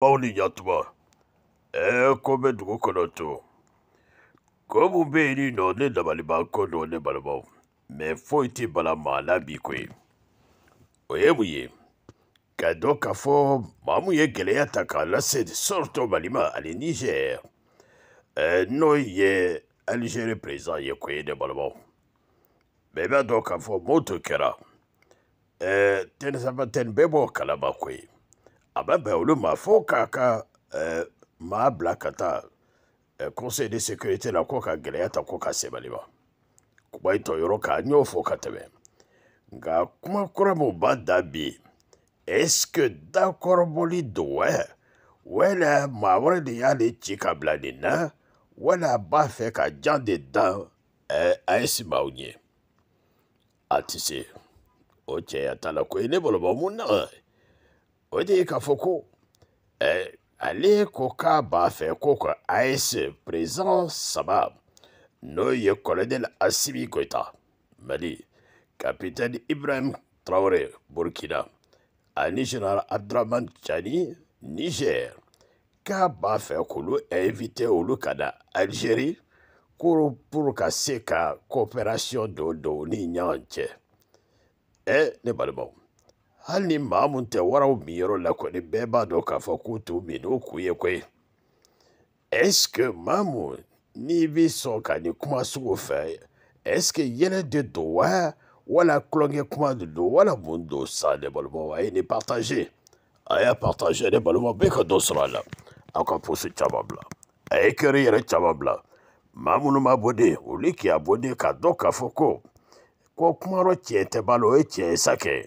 Pauliyatma. Yatwa. eko eh, bɛ dugu kɔnɔ to. Ko mun no yen nin nɔ ne dabalibanko ne balimaw. Mɛ foyi tɛ bala la bi Oye, O ye mun ye? Ka dɔn k'a fɔ maa mun ta k'a lase sɔrɔtɔ Mali ma ani niger Ɛɛ n'o ye Alizeri perezan ye koyi ne balimaw. Mɛ i b'a dɔn k'a fɔ mun tun kɛra. Ɛɛ eh, Tɛni Sanba Tɛni ababhawuluma fo ma eh, ka ma bila ka taa eh, conseil de sécurité la ko ka gɛlɛya ta ko ka sɛbɛli ma kuma i yɔrɔ kan n ka tɛmɛ nka kuma kura b'a da bi est-ce que dakɔrɔbɔli don wala maa de y'ale ci ka bila wala b'a fɛ ka jan de dan eh, AES maaw a tɛ se o t'a la ne bɔlɔbɔ mun na eh. o de ye k'a fɔ ko ale ko k'a b'a fɛ ko ka AS saba n'o ye colonel Asibi Mali capitaine Ibrahim Traoré Burkina ani adraman Abdraman Tchani Niger k'a b'a fɛ k'olu invité olu ka na Algérie pour, pour ka se ka coopération do ne hali ni maa mun tɛ waraw miyɔrɔ la kɔni bɛɛ b'a dɔn k'a fɔ k'u t'u min n'u kun ye koyi est-ce que n'i bɛ sɔn ka nin kuma sugu fɛ est yɛlɛ de don wa wala tulonkɛ kuma de don wala mun don sa ne balimaw a ye nin partage a y'a partage ne balimaw bɛɛ ka dɔ sɔrɔ a la aw ka posi caman bila a ye kɛri yɛrɛ caman bila maa minnu ma bɔden olu k'i a bɔden k'a dɔn k'a fɔ ko ko kumayɔrɔ tiɲɛ tɛ b'a la o ye tiɲɛ ye sa kɛ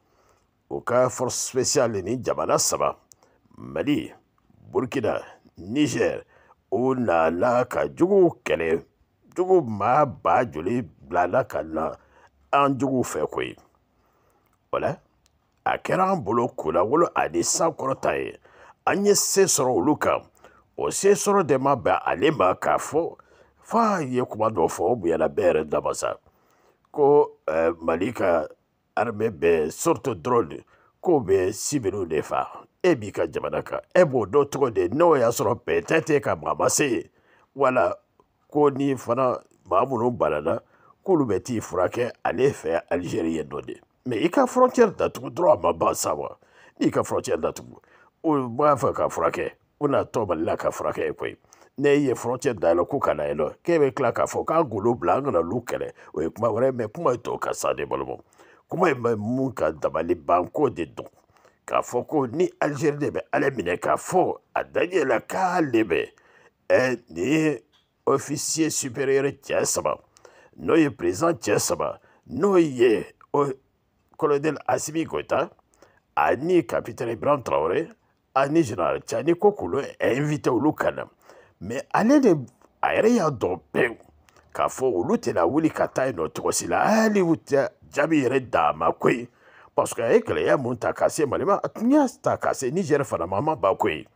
o ka force spéciale ni jamana saba mali burkina niger o nana ka jugu kɛlɛ jugu maa ba joli bilala ka na an jugu fɛ koyi o la a kɛra an bolo kunnawolo ani sankɔrɔta ye an ye se sɔrɔ olu kan o se sɔrɔ de ma bɛn ale ma k'a fɔ f'a ye kuma dɔ fɔ o bonyana bɛɛ yɛrɛ damasa ko ɛɛ eh, mali ka armée bɛ surtout drone ko bɛ sibiriw de fa e b'i ka jamana kan e b'o dɔn tɔgɔ de n'o y'a sɔrɔ peut-être ka maa ma se yen wala ko ni fana maa minnu banana k'olu bɛ t'i furakɛ ale fɛ alizeri ye dɔ de mɛ i ka frontière datugu dɔrɔn a ma ban sa wa n'i ka frontière datugu o b'a fɛ ka furakɛ o n'a tɔ mali la ka furakɛ ye koyi n'e ye frontière dayɛlɛ ko ka na yen nɔ k'e bɛ tila k'a fɔ k'an golo bila an kana olu kɛlɛ o ye kuma wɛrɛ mɛ kuma ye tɔw ka sa de balima kuma in bɛ mun ka dabali banko de don k'a fɔ ko ni alizeri de bɛ ala minɛ k'a fɔ a dajɛ la k'ale bɛ ɛ nin ye ofisiye supɛriyɛri cɛ saba n'o ye perezan cɛ saba n'o ye kolonɛli asibi goyita ani kapitɛni ibrahim traore ani general cani kokolo invite olu ka na mɛ ale de a yɛrɛ y'a dɔn pewu k'a fɔ olu tɛna wuli ka taa yen nɔ cogo la hali u tɛ jaabi yɛrɛ d'a ma koyi parce que a ye kɛlɛya mun ta k'a se mali ma a tun y'a ta k'a se nizɛri fana ma a ma ban koyi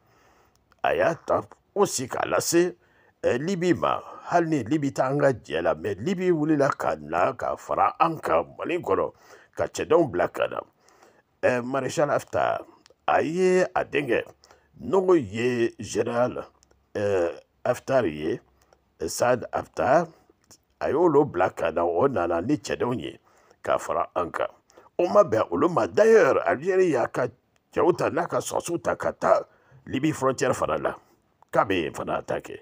a y'a ta o si k'a lase eh, libi ma hali ni libi t'an ka jɛ la mɛ libi wulila ka na ka fara an kan mali kɔnɔ ka cɛdenw bila ka na eh, maréchal afta a ye a denkɛ n'o ye général eh, aftar ye eh, sad aftar a y'olu bila ka na o nana ni cɛdenw ye k'a fara an kan o ma bɛn olu ma d'ailleurs alijeri y'a ka cɛw ta n'a ka sɔsiw ta ka taa libi frontière fana la k'a bɛ yen fana ta kɛ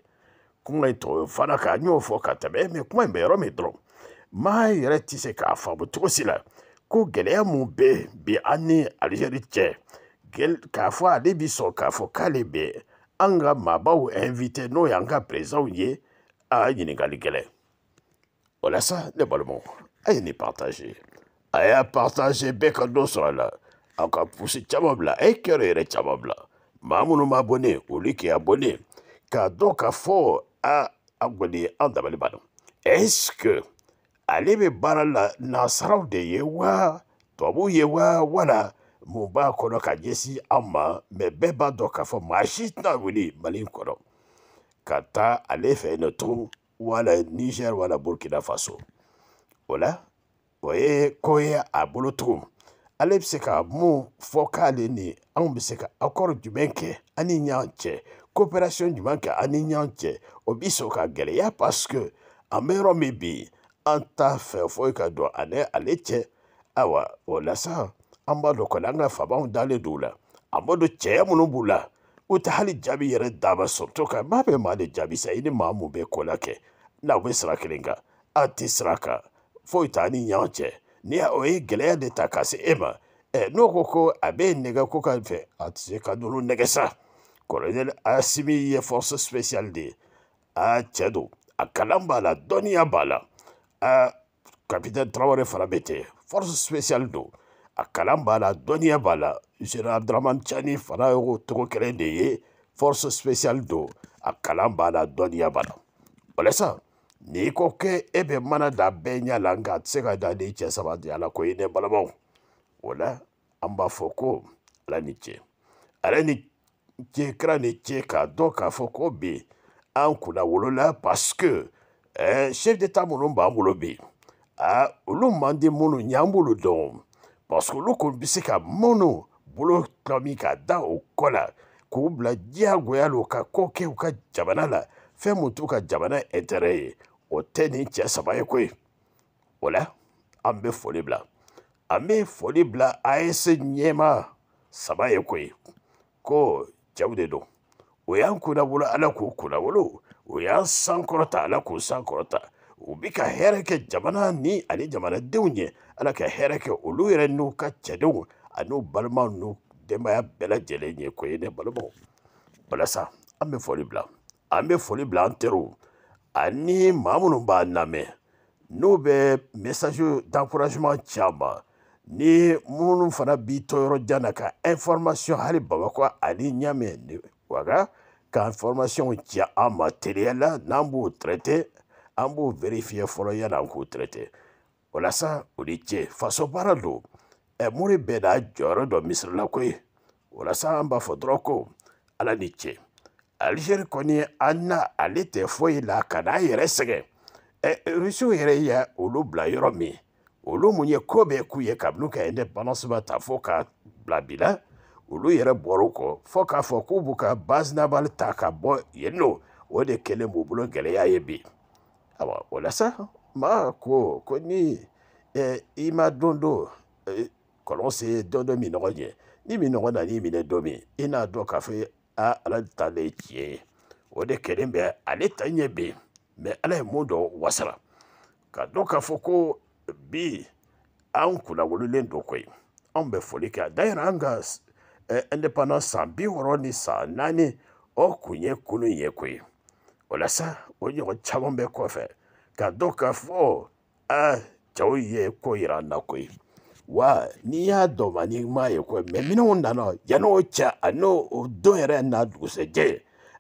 kuma in tɔgɔ fana kan n y'o fɔ ka tɛmɛ mɛ kuma in bɛ yɔrɔ min dɔrɔn maa yɛrɛ tɛ se k'a faamu cogo si la ko gɛlɛya mun bɛ bi an ni alijeri cɛ k'a fɔ ale bi sɔn k'a fɔ k'ale bɛ an ka maabaw invité n'o y'an ka perezanw ye a ɲininkali gɛlɛn walasa ne balimaw a ye nin partage a y'a partage bɛɛ ka dɔ sɔrɔ a la a ka pusi caman bila a ye kɛyɔrɔ yɛrɛ caman bila maa minnu b'a bɔnnen olu k'i abonné k'a dɔn k'a fɔ a a kɔni an dabali banna est-ce que ale bɛ baara la nasaraw de ye wa tubabuw ye wa wala mun b'a kɔnɔ ka ɲɛsin an ma mɛ bɛɛ b'a dɔn k'a fɔ maa si tɛna wuli mali kɔnɔ ka taa ale fɛ yen nɔ tugun wala nizɛri wala burukina faso o la o ye ko ye a bolo tugun ale bɛ se ka mun fɔ k'ale ni anw bɛ se ka akɔri jumɛn kɛ ani ɲɔgɔn cɛ coopération jumɛn kɛ ani ɲɔgɔn cɛ o bi sɔn ka gɛlɛya parce que an bɛ yɔrɔ min bi an t'a fɛ foyi ka dɔn ani ale cɛ ayiwa o la sa an b'a dɔn kɔni an ka faabaw dalen don u la an b'a dɔn cɛya minnu b'u la u tɛ hali jaabi yɛrɛ d'a ma sɔrɔtɔ kan maa bɛ maa de jaabi sa i ni maa mun bɛ ko la kɛ n'aw bɛ sira kelen kan aw tɛ sira kan. foyi t'a ni ɲɔgɔn cɛ o de ta ka se e ma n'o ko ko a bɛ nɛgɛ ko ka a force spéciale de ye a cɛ don a kalan la capitaine Traoré fana force spéciale don a kalan b'a la dɔnniya b'a la général abdramane cani de force spéciale don a kalan b'a la n'i ko kɛ e bɛ mana da bɛɛ ɲɛ la nka a tɛ se ka da ni cɛ saba de ala ko ye ne balimaw o la an b'a fɔ ko ala ni cɛ ale ni cɛ kira ni cɛ k'a dɔn k'a fɔ ko bi an kunna wolola parce que eh, ɛɛ chef d'état minnu b'an bolo bi a olu man di minnu ye an b'olu dɔn parce que olu kɔni bɛ se ka minnu bolo tɔmi k'a da o kɔ la k'u bila diyagoya la u ka ko kɛ u ka jamana la fɛn mun t'u ka jamana intérêt ye o tɛ nin cɛ saba ye koyi eh, o la an bɛ foli bila an bɛ foli bila AES ɲɛmaa saba ye koyi ko cɛw de don o y'an kunnawolo ala k'u kunnawolo o y'an sankɔrɔta ala k'u sankɔrɔta u bɛ ka hɛrɛ kɛ jamana ni ani jamanadenw ye ala ka hɛrɛ kɛ olu yɛrɛ n'u ka cɛdenw an'u balimaw n'u denbaya bɛɛ lajɛlen ye ko ye ne balimaw walasa an bɛ foli bila an bɛ foli bila an teriw ani maa minnu b'a lamɛn n'u bɛ mesaje d'encouragement caman ni minnu fana b'i to na ka information hali bamakɔ ani ɲamɛ waga ka information ci an ma teliya la n'an b'o traité an b'o vérifier fɔlɔ yani an k'o traité walasa o ni ce faso baara don ɛ mori bɛɛ n'a jɔyɔrɔ dɔ misiri la koyi walasa an b'a fɔ dɔrɔn ko ala ni ce. Alizeri kɔni an na ale tɛ foyi la ka n'a yɛrɛ sɛgɛn ɛ Rusiw yɛrɛ ye olu bila yɔrɔ min olu mun ye ko bɛɛ k'u ye kabini ka indépendance ba ta fo ka bila bi la olu yɛrɛ bɔr'u kɔ fo k'a fɔ k'u b'u ka base navale ta ka bɔ yen nɔ o de kɛlen b'u bolo gɛlɛya ye bi ayiwa o la sa maa ko ko ni ɛ i ma don dɔ kɔlɔn se don do min ɲɔgɔn ni min ɲɔgɔn nan'i minɛ don min i n'a dɔn k'a fɔ ala ta de tiɲɛ ye o de kɛlen bɛ ale ta ɲɛ bɛ mɛ ala ye mun dɔ wasara ka dɔn k'a fɔ ko bi an kunnawololen don koyi anw bɛ foli kɛ dayɛrɛ an ka indépendance san bi wɔɔrɔ ni san naani o kun ye kunun ye koyi o la sa o ɲɔgɔn caman bɛ kɔfɛ ka dɔn k'a fɔ aa cɛw ye ko yira an na koyi wa n'i y'a dɔn ma n'i m'a ye ko mɛ minɛnw nana yann'o cɛ a n'o o don yɛrɛ n'a dugusɛjɛ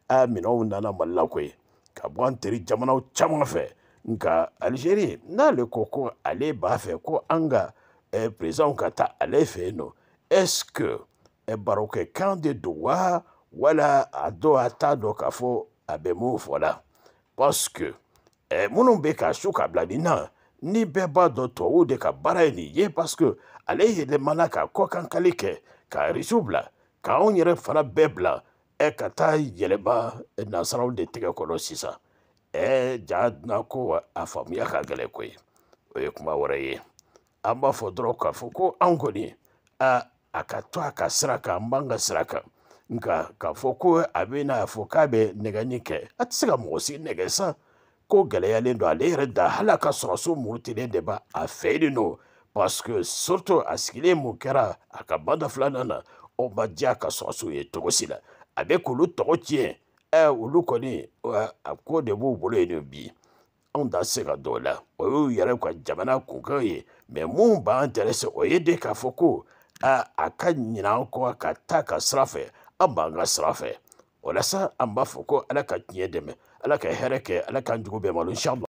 a minɛnw nana mali la koyi ka bɔ an teri jamanaw caman fɛ nka alizeri n'ale ko ko ale b'a fɛ ko an ka eh, perezanw ka taa ale fɛ yen nɔ est ce que eh, barokɛkan de don wa wala a dɔw a t'a dɔn k'a fɔ a bɛ mun fɔ la parce que eh, minnu bɛ k'a su ka bila nin na. n'i bɛɛ b'a dɔn tubabuw de ka baara ye nin ye parce que ale yɛlɛmana ka kɔkankali kɛ ka risiw bila k'anw yɛrɛ fana bɛɛ bila ɛ ka taa yɛlɛma nasaraw de tɛgɛ kɔnɔ sisan ɛ ja na ko a faamuya ka gɛlɛn koyi o ye kuma wɛrɛ ye an b'a fɔ dɔrɔn k'a fɔ ko anw kɔni a a ka to a ka sira kan an b'an ka sira kan nka k'a fɔ ko a bɛ n'a fɔ k'a bɛ nɛgɛnni kɛ a tɛ se ka mɔgɔ si nɛgɛ sa ko gɛlɛyalen don ale yɛrɛ da hali a ka sɔrɔso murutilen de ba a fɛ yen nɔ parce que surtout a sigilen mun kɛra a ka banda filanan na o ma diya ka sɔrɔso ye cogo si la a bɛ k'olu tɔgɔ tiɲɛ ɛ olu kɔni a ko de b'u bolo yen nɔ bi anw da se ka dɔw la o y'u yɛrɛ ka jamana kunkan ye mɛ mun b'an tɛrɛsɛ o ye de k'a fɔ ko a a ka ɲina an kɔ ka taa ka sira fɛ an b'an ka sira fɛ o la sa an b'a fɔ ko ala ka tiɲɛ dɛmɛ لك حركه لك عن جوبي مالو ان شاء الله